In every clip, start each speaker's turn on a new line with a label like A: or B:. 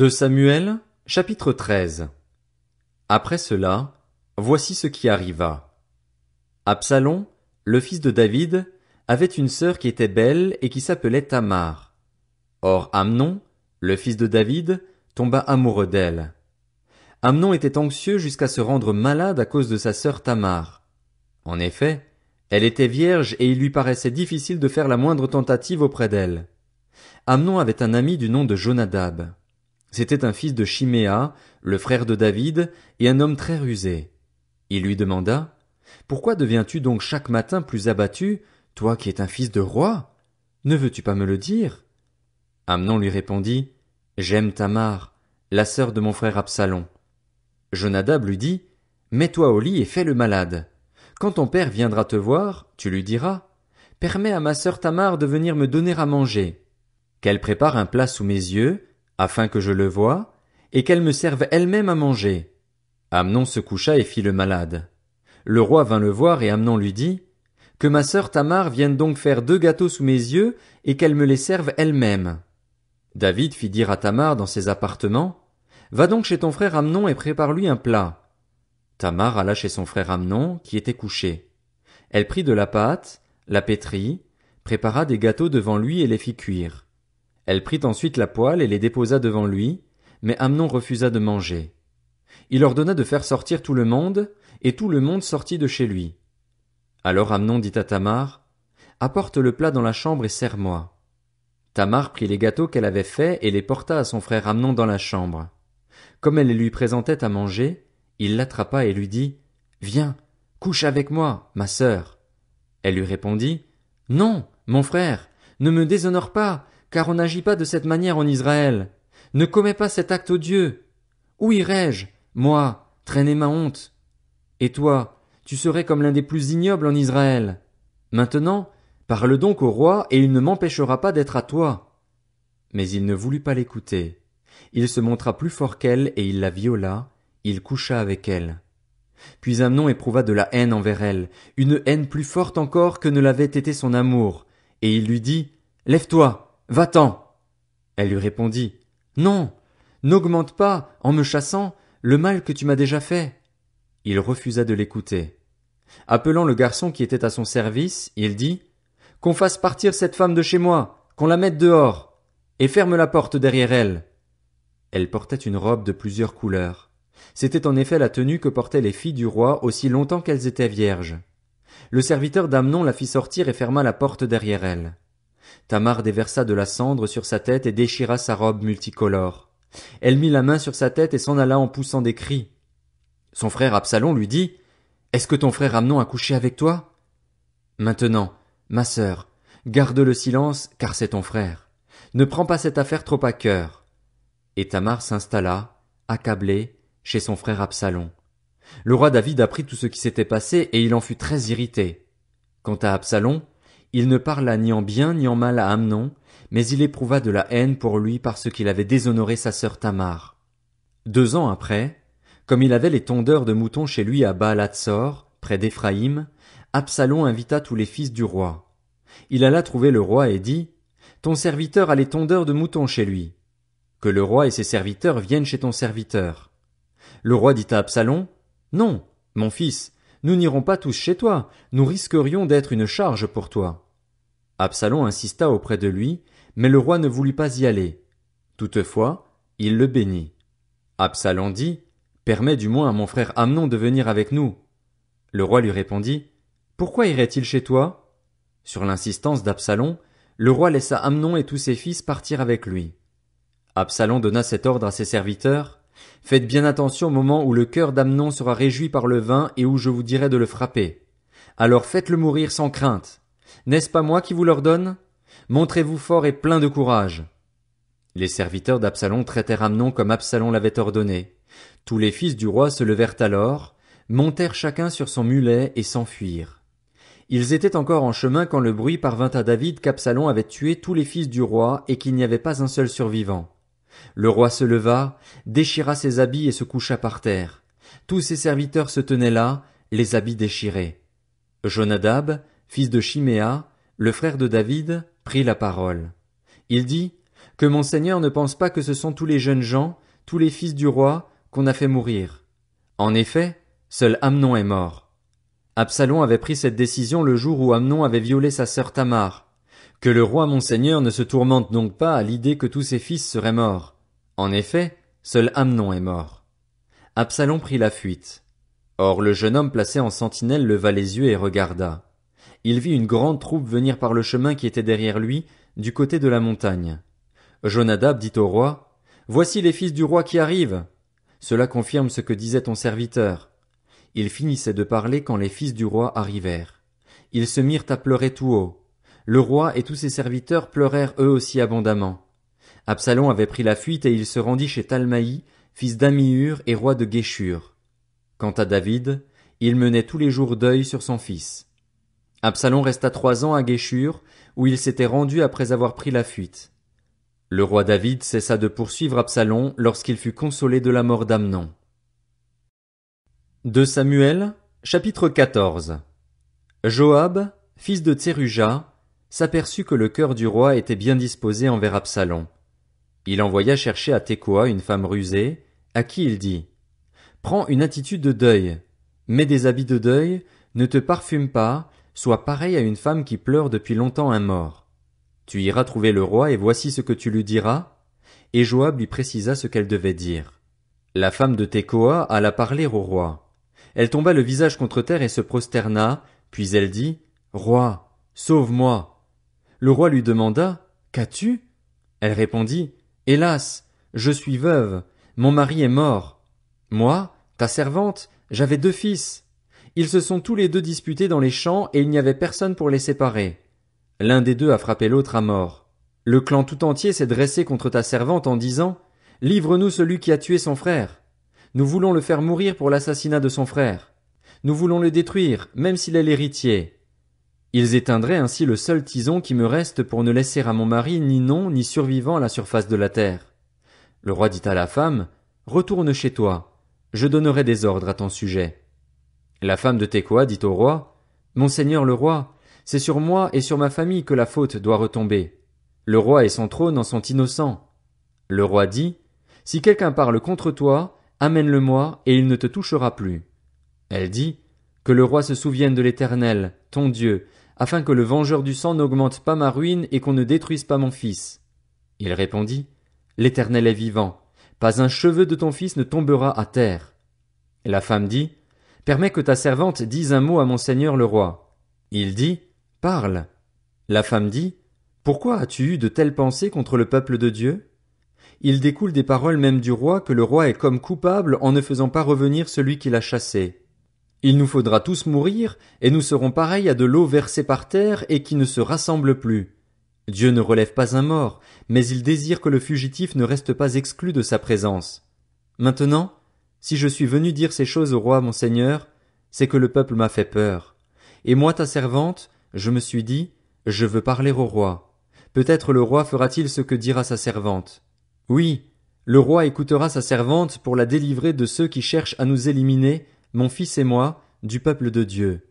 A: De Samuel, chapitre 13. Après cela, voici ce qui arriva. Absalom, le fils de David, avait une sœur qui était belle et qui s'appelait Tamar. Or Amnon, le fils de David, tomba amoureux d'elle. Amnon était anxieux jusqu'à se rendre malade à cause de sa sœur Tamar. En effet, elle était vierge et il lui paraissait difficile de faire la moindre tentative auprès d'elle. Amnon avait un ami du nom de Jonadab. C'était un fils de Chiméa, le frère de David, et un homme très rusé. Il lui demanda, Pourquoi deviens-tu donc chaque matin plus abattu, toi qui es un fils de roi? Ne veux-tu pas me le dire? Amnon lui répondit, J'aime Tamar, la sœur de mon frère Absalom. Jonadab lui dit, Mets-toi au lit et fais le malade. Quand ton père viendra te voir, tu lui diras, Permets à ma sœur Tamar de venir me donner à manger. Qu'elle prépare un plat sous mes yeux, afin que je le voie, et qu'elle me serve elle-même à manger. Amnon se coucha et fit le malade. Le roi vint le voir et Amnon lui dit, Que ma sœur Tamar vienne donc faire deux gâteaux sous mes yeux, et qu'elle me les serve elle-même. David fit dire à Tamar dans ses appartements, Va donc chez ton frère Amnon et prépare-lui un plat. Tamar alla chez son frère Amnon, qui était couché. Elle prit de la pâte, la pétrit, prépara des gâteaux devant lui et les fit cuire. Elle prit ensuite la poêle et les déposa devant lui, mais Amnon refusa de manger. Il ordonna de faire sortir tout le monde, et tout le monde sortit de chez lui. Alors Amnon dit à Tamar, Apporte le plat dans la chambre et serre-moi. Tamar prit les gâteaux qu'elle avait faits et les porta à son frère Amnon dans la chambre. Comme elle les lui présentait à manger, il l'attrapa et lui dit, Viens, couche avec moi, ma sœur. Elle lui répondit, Non, mon frère, ne me déshonore pas, car on n'agit pas de cette manière en Israël. Ne commets pas cet acte odieux. Où irais-je, moi, traîner ma honte Et toi, tu serais comme l'un des plus ignobles en Israël. Maintenant, parle donc au roi, et il ne m'empêchera pas d'être à toi. Mais il ne voulut pas l'écouter. Il se montra plus fort qu'elle, et il la viola, il coucha avec elle. Puis Amnon éprouva de la haine envers elle, une haine plus forte encore que ne l'avait été son amour, et il lui dit. Lève toi. Va-t'en. Elle lui répondit, Non, n'augmente pas, en me chassant, le mal que tu m'as déjà fait. Il refusa de l'écouter. Appelant le garçon qui était à son service, il dit, Qu'on fasse partir cette femme de chez moi, qu'on la mette dehors, et ferme la porte derrière elle. Elle portait une robe de plusieurs couleurs. C'était en effet la tenue que portaient les filles du roi aussi longtemps qu'elles étaient vierges. Le serviteur d'Amnon la fit sortir et ferma la porte derrière elle. Tamar déversa de la cendre sur sa tête et déchira sa robe multicolore. Elle mit la main sur sa tête et s'en alla en poussant des cris. Son frère Absalom lui dit Est-ce que ton frère Amnon a couché avec toi Maintenant, ma sœur, garde le silence, car c'est ton frère. Ne prends pas cette affaire trop à cœur. Et Tamar s'installa, accablée, chez son frère Absalom. Le roi David apprit tout ce qui s'était passé et il en fut très irrité. Quant à Absalom, il ne parla ni en bien ni en mal à Amnon, mais il éprouva de la haine pour lui parce qu'il avait déshonoré sa sœur Tamar. Deux ans après, comme il avait les tondeurs de moutons chez lui à baal près d'Éphraïm, Absalom invita tous les fils du roi. Il alla trouver le roi et dit, Ton serviteur a les tondeurs de moutons chez lui. Que le roi et ses serviteurs viennent chez ton serviteur. Le roi dit à Absalom, Non, mon fils, nous n'irons pas tous chez toi, nous risquerions d'être une charge pour toi. Absalom insista auprès de lui, mais le roi ne voulut pas y aller. Toutefois, il le bénit. Absalom dit, Permets du moins à mon frère Amnon de venir avec nous. Le roi lui répondit, Pourquoi irait-il chez toi? Sur l'insistance d'Absalom, le roi laissa Amnon et tous ses fils partir avec lui. Absalom donna cet ordre à ses serviteurs, Faites bien attention au moment où le cœur d'Amnon sera réjoui par le vin et où je vous dirai de le frapper. Alors faites-le mourir sans crainte. N'est-ce pas moi qui vous l'ordonne? Montrez-vous fort et plein de courage. Les serviteurs d'Absalom traitèrent Amnon comme Absalom l'avait ordonné. Tous les fils du roi se levèrent alors, montèrent chacun sur son mulet et s'enfuirent. Ils étaient encore en chemin quand le bruit parvint à David qu'Absalom avait tué tous les fils du roi et qu'il n'y avait pas un seul survivant. Le roi se leva, déchira ses habits et se coucha par terre. Tous ses serviteurs se tenaient là, les habits déchirés. Jonadab, fils de Chiméa, le frère de David, prit la parole. Il dit, Que mon Seigneur ne pense pas que ce sont tous les jeunes gens, tous les fils du roi, qu'on a fait mourir. En effet, seul Amnon est mort. Absalom avait pris cette décision le jour où Amnon avait violé sa sœur Tamar. Que le roi monseigneur, ne se tourmente donc pas à l'idée que tous ses fils seraient morts. En effet, seul Amnon est mort. Absalom prit la fuite. Or le jeune homme placé en sentinelle leva les yeux et regarda. Il vit une grande troupe venir par le chemin qui était derrière lui, du côté de la montagne. Jonadab dit au roi, Voici les fils du roi qui arrivent. Cela confirme ce que disait ton serviteur. Il finissait de parler quand les fils du roi arrivèrent. Ils se mirent à pleurer tout haut. Le roi et tous ses serviteurs pleurèrent eux aussi abondamment. Absalom avait pris la fuite et il se rendit chez Talmaï, fils d'Amiur et roi de Guéchur. Quant à David, il menait tous les jours deuil sur son fils. Absalom resta trois ans à Guéchur, où il s'était rendu après avoir pris la fuite. Le roi David cessa de poursuivre Absalom lorsqu'il fut consolé de la mort d'Amnon. De Samuel, chapitre 14 Joab, fils de Tseruja, s'aperçut que le cœur du roi était bien disposé envers Absalom. Il envoya chercher à Tekoa une femme rusée, à qui il dit Prends une attitude de deuil, mets des habits de deuil, ne te parfume pas, sois pareil à une femme qui pleure depuis longtemps un mort. Tu iras trouver le roi et voici ce que tu lui diras. Et Joab lui précisa ce qu'elle devait dire. La femme de Tekoa alla parler au roi. Elle tomba le visage contre terre et se prosterna, puis elle dit Roi, sauve-moi. Le roi lui demanda. Qu'as-tu? Elle répondit. Hélas, je suis veuve, mon mari est mort. Moi, ta servante, j'avais deux fils. Ils se sont tous les deux disputés dans les champs et il n'y avait personne pour les séparer. L'un des deux a frappé l'autre à mort. Le clan tout entier s'est dressé contre ta servante en disant Livre-nous celui qui a tué son frère. Nous voulons le faire mourir pour l'assassinat de son frère. Nous voulons le détruire, même s'il est l'héritier. Ils éteindraient ainsi le seul tison qui me reste pour ne laisser à mon mari ni nom ni survivant à la surface de la terre. Le roi dit à la femme, Retourne chez toi, je donnerai des ordres à ton sujet. La femme de Tekoa dit au roi, Monseigneur le roi, c'est sur moi et sur ma famille que la faute doit retomber. Le roi et son trône en sont innocents. Le roi dit, Si quelqu'un parle contre toi, amène-le moi, et il ne te touchera plus. Elle dit, Que le roi se souvienne de l'Éternel, ton Dieu, afin que le Vengeur du sang n'augmente pas ma ruine et qu'on ne détruise pas mon fils. Il répondit. L'Éternel est vivant, pas un cheveu de ton fils ne tombera à terre. la femme dit. Permets que ta servante dise un mot à mon seigneur le roi. Il dit. Parle. La femme dit. Pourquoi as-tu eu de telles pensées contre le peuple de Dieu? Il découle des paroles même du roi que le roi est comme coupable en ne faisant pas revenir celui qui l'a chassé. Il nous faudra tous mourir, et nous serons pareils à de l'eau versée par terre et qui ne se rassemble plus. Dieu ne relève pas un mort, mais il désire que le fugitif ne reste pas exclu de sa présence. Maintenant, si je suis venu dire ces choses au roi mon Seigneur, c'est que le peuple m'a fait peur. Et moi ta servante, je me suis dit, je veux parler au roi. Peut-être le roi fera-t-il ce que dira sa servante. Oui, le roi écoutera sa servante pour la délivrer de ceux qui cherchent à nous éliminer, mon fils et moi, du peuple de Dieu.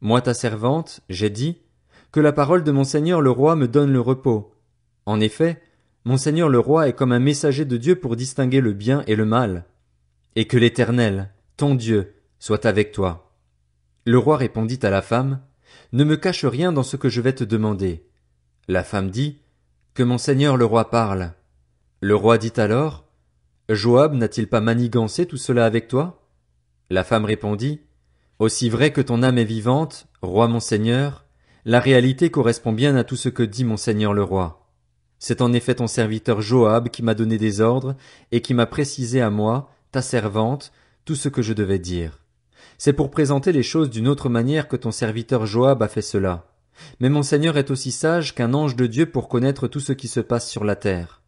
A: Moi ta servante, j'ai dit, que la parole de mon Seigneur le roi me donne le repos. En effet, mon Seigneur le roi est comme un messager de Dieu pour distinguer le bien et le mal. Et que l'Éternel, ton Dieu, soit avec toi. Le roi répondit à la femme, Ne me cache rien dans ce que je vais te demander. La femme dit, Que mon Seigneur le roi parle. Le roi dit alors, Joab n'a-t-il pas manigancé tout cela avec toi? La femme répondit. Aussi vrai que ton âme est vivante, roi mon seigneur, la réalité correspond bien à tout ce que dit monseigneur le roi. C'est en effet ton serviteur Joab qui m'a donné des ordres et qui m'a précisé à moi, ta servante, tout ce que je devais dire. C'est pour présenter les choses d'une autre manière que ton serviteur Joab a fait cela. Mais mon Seigneur est aussi sage qu'un ange de Dieu pour connaître tout ce qui se passe sur la terre.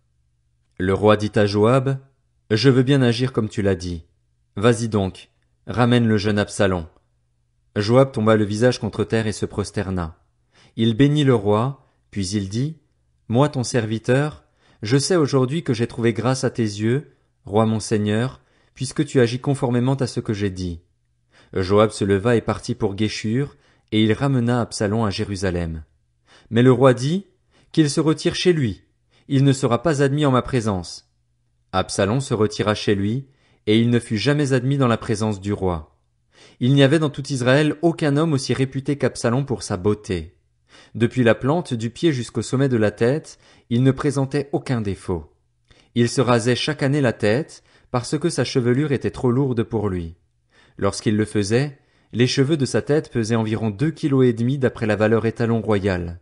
A: Le roi dit à Joab, Je veux bien agir comme tu l'as dit. Vas-y donc, Ramène le jeune Absalom. Joab tomba le visage contre terre et se prosterna. Il bénit le roi, puis il dit, Moi ton serviteur, je sais aujourd'hui que j'ai trouvé grâce à tes yeux, roi mon seigneur, puisque tu agis conformément à ce que j'ai dit. Joab se leva et partit pour Guéchur, et il ramena Absalom à Jérusalem. Mais le roi dit, Qu'il se retire chez lui, il ne sera pas admis en ma présence. Absalom se retira chez lui, et il ne fut jamais admis dans la présence du roi. Il n'y avait dans tout Israël aucun homme aussi réputé qu'Absalom pour sa beauté. Depuis la plante du pied jusqu'au sommet de la tête, il ne présentait aucun défaut. Il se rasait chaque année la tête, parce que sa chevelure était trop lourde pour lui. Lorsqu'il le faisait, les cheveux de sa tête pesaient environ deux kilos et demi d'après la valeur étalon royale.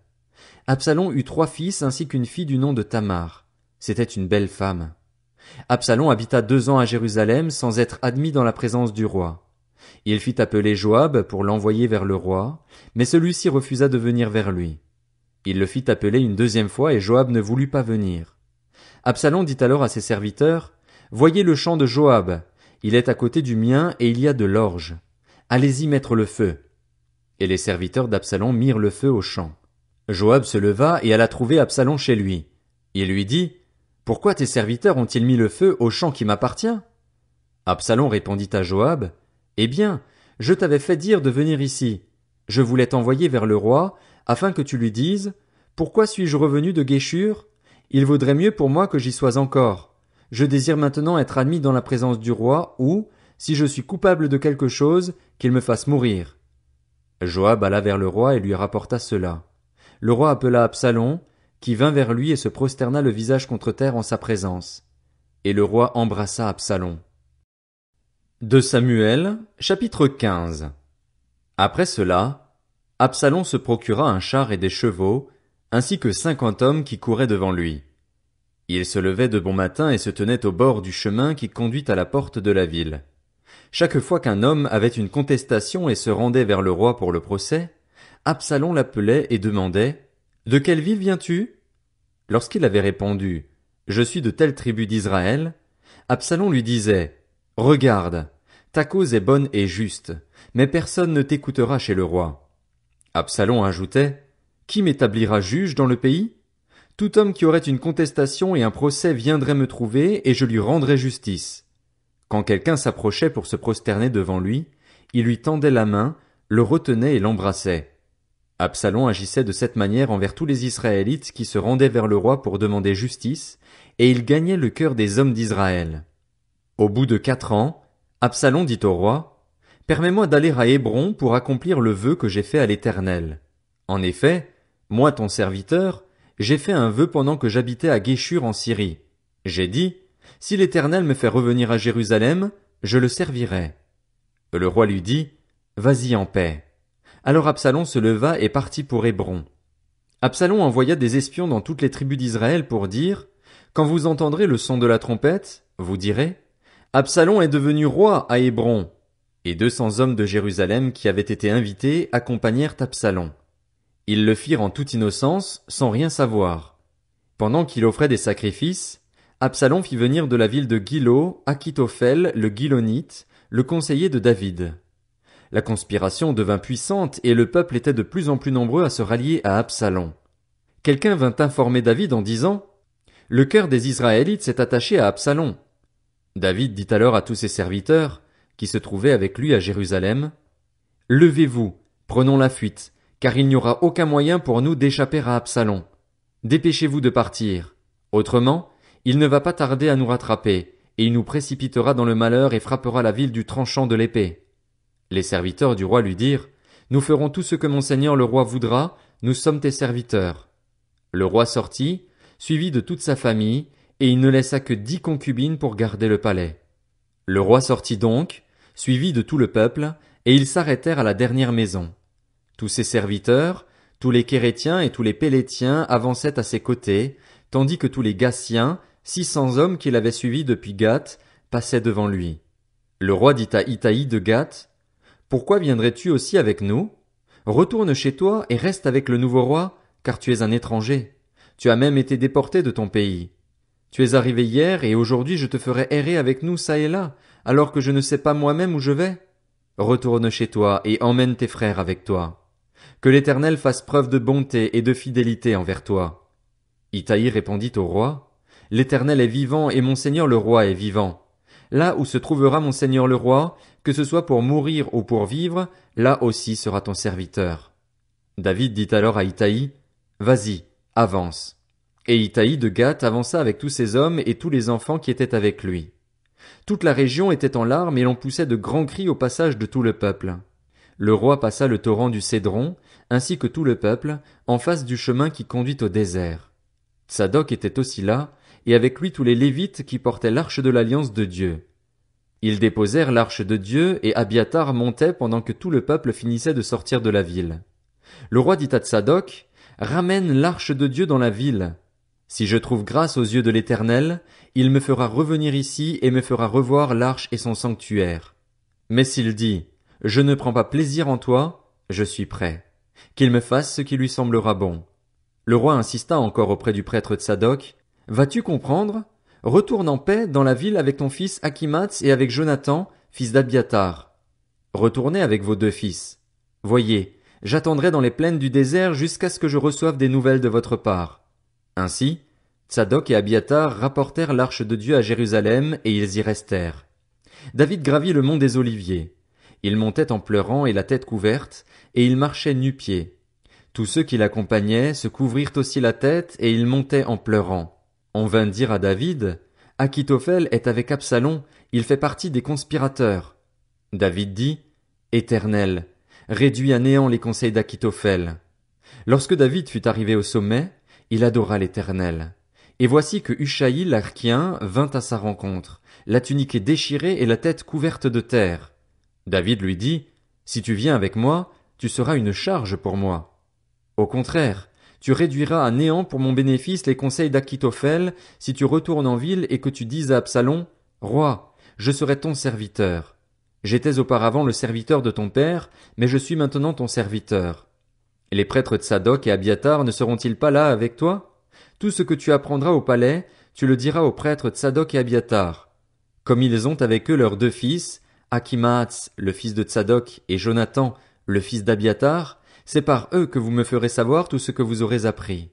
A: Absalon eut trois fils ainsi qu'une fille du nom de Tamar. C'était une belle femme. Absalom habita deux ans à Jérusalem sans être admis dans la présence du roi. Il fit appeler Joab pour l'envoyer vers le roi, mais celui-ci refusa de venir vers lui. Il le fit appeler une deuxième fois et Joab ne voulut pas venir. Absalom dit alors à ses serviteurs, Voyez le champ de Joab. Il est à côté du mien et il y a de l'orge. Allez-y mettre le feu. Et les serviteurs d'Absalom mirent le feu au champ. Joab se leva et alla trouver Absalom chez lui. Il lui dit, pourquoi tes serviteurs ont-ils mis le feu au champ qui m'appartient Absalom répondit à Joab Eh bien, je t'avais fait dire de venir ici. Je voulais t'envoyer vers le roi, afin que tu lui dises Pourquoi suis-je revenu de Guéchure Il vaudrait mieux pour moi que j'y sois encore. Je désire maintenant être admis dans la présence du roi, ou, si je suis coupable de quelque chose, qu'il me fasse mourir. Joab alla vers le roi et lui rapporta cela. Le roi appela Absalom, qui vint vers lui et se prosterna le visage contre terre en sa présence. Et le roi embrassa Absalom. De Samuel, chapitre 15. Après cela, Absalom se procura un char et des chevaux, ainsi que cinquante hommes qui couraient devant lui. Il se levait de bon matin et se tenait au bord du chemin qui conduit à la porte de la ville. Chaque fois qu'un homme avait une contestation et se rendait vers le roi pour le procès, Absalom l'appelait et demandait De quelle ville viens-tu Lorsqu'il avait répondu Je suis de telle tribu d'Israël, Absalom lui disait Regarde, ta cause est bonne et juste, mais personne ne t'écoutera chez le roi. Absalom ajoutait Qui m'établira juge dans le pays? Tout homme qui aurait une contestation et un procès viendrait me trouver, et je lui rendrais justice. Quand quelqu'un s'approchait pour se prosterner devant lui, il lui tendait la main, le retenait et l'embrassait. Absalom agissait de cette manière envers tous les Israélites qui se rendaient vers le roi pour demander justice, et il gagnait le cœur des hommes d'Israël. Au bout de quatre ans, Absalom dit au roi, Permets-moi d'aller à Hébron pour accomplir le vœu que j'ai fait à l'Éternel. En effet, moi ton serviteur, j'ai fait un vœu pendant que j'habitais à Guéchur en Syrie. J'ai dit, Si l'Éternel me fait revenir à Jérusalem, je le servirai. Le roi lui dit, Vas-y en paix. Alors Absalom se leva et partit pour Hébron. Absalom envoya des espions dans toutes les tribus d'Israël pour dire, Quand vous entendrez le son de la trompette, vous direz, Absalom est devenu roi à Hébron. Et deux cents hommes de Jérusalem qui avaient été invités accompagnèrent Absalom. Ils le firent en toute innocence, sans rien savoir. Pendant qu'il offrait des sacrifices, Absalom fit venir de la ville de Gilo, Achitophel, le Gilonite, le conseiller de David. La conspiration devint puissante et le peuple était de plus en plus nombreux à se rallier à Absalom. Quelqu'un vint informer David en disant Le cœur des Israélites s'est attaché à Absalom. David dit alors à tous ses serviteurs, qui se trouvaient avec lui à Jérusalem, Levez-vous, prenons la fuite, car il n'y aura aucun moyen pour nous d'échapper à Absalom. Dépêchez-vous de partir. Autrement, il ne va pas tarder à nous rattraper, et il nous précipitera dans le malheur et frappera la ville du tranchant de l'épée. Les serviteurs du roi lui dirent, Nous ferons tout ce que mon seigneur le roi voudra, nous sommes tes serviteurs. Le roi sortit, suivi de toute sa famille, et il ne laissa que dix concubines pour garder le palais. Le roi sortit donc, suivi de tout le peuple, et ils s'arrêtèrent à la dernière maison. Tous ses serviteurs, tous les Kérétiens et tous les Pélétiens avançaient à ses côtés, tandis que tous les Gatiens, six cents hommes qu'il avait suivis depuis Gath, passaient devant lui. Le roi dit à Itaï de Gath, pourquoi viendrais-tu aussi avec nous? Retourne chez toi et reste avec le nouveau roi, car tu es un étranger. Tu as même été déporté de ton pays. Tu es arrivé hier et aujourd'hui je te ferai errer avec nous ça et là, alors que je ne sais pas moi-même où je vais. Retourne chez toi et emmène tes frères avec toi. Que l'Éternel fasse preuve de bonté et de fidélité envers toi. Itaï répondit au roi, L'Éternel est vivant et mon Seigneur le roi est vivant. Là où se trouvera mon seigneur le roi, que ce soit pour mourir ou pour vivre, là aussi sera ton serviteur. David dit alors à Itaï, Vas-y, avance. Et Itaï de Gath avança avec tous ses hommes et tous les enfants qui étaient avec lui. Toute la région était en larmes et l'on poussait de grands cris au passage de tout le peuple. Le roi passa le torrent du Cédron, ainsi que tout le peuple, en face du chemin qui conduit au désert. Tsadok était aussi là, et avec lui tous les Lévites qui portaient l'arche de l'alliance de Dieu. Ils déposèrent l'arche de Dieu, et Abiatar montait pendant que tout le peuple finissait de sortir de la ville. Le roi dit à Tsadok, Ramène l'arche de Dieu dans la ville. Si je trouve grâce aux yeux de l'Éternel, il me fera revenir ici et me fera revoir l'arche et son sanctuaire. Mais s'il dit, Je ne prends pas plaisir en toi, je suis prêt. Qu'il me fasse ce qui lui semblera bon. Le roi insista encore auprès du prêtre Tsadok, Vas-tu comprendre? Retourne en paix dans la ville avec ton fils Akimats et avec Jonathan, fils d'Abiatar. Retournez avec vos deux fils. Voyez, j'attendrai dans les plaines du désert jusqu'à ce que je reçoive des nouvelles de votre part. Ainsi, Tsadok et Abiatar rapportèrent l'arche de Dieu à Jérusalem et ils y restèrent. David gravit le mont des Oliviers. Il montait en pleurant et la tête couverte, et il marchait nu pied Tous ceux qui l'accompagnaient se couvrirent aussi la tête et ils montaient en pleurant. On vint dire à David, Achitophel est avec Absalom, il fait partie des conspirateurs. David dit, Éternel, réduis à néant les conseils d'Achitophel. Lorsque David fut arrivé au sommet, il adora l'Éternel. Et voici que Hushai l'Archien vint à sa rencontre, la tunique est déchirée et la tête couverte de terre. David lui dit, Si tu viens avec moi, tu seras une charge pour moi. Au contraire, tu réduiras à néant pour mon bénéfice les conseils d'Achitophel, si tu retournes en ville et que tu dises à Absalom, Roi, je serai ton serviteur. J'étais auparavant le serviteur de ton père, mais je suis maintenant ton serviteur. les prêtres de et Abiatar ne seront-ils pas là avec toi? Tout ce que tu apprendras au palais, tu le diras aux prêtres de et Abiatar. Comme ils ont avec eux leurs deux fils, Akimaats, le fils de Tsadok, et Jonathan, le fils d'Abiatar, c'est par eux que vous me ferez savoir tout ce que vous aurez appris.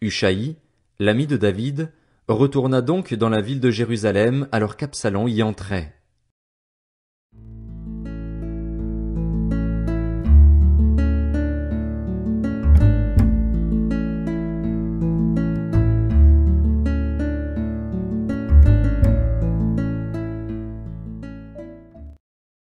A: Ushaï, l'ami de David, retourna donc dans la ville de Jérusalem alors qu'Absalon y entrait.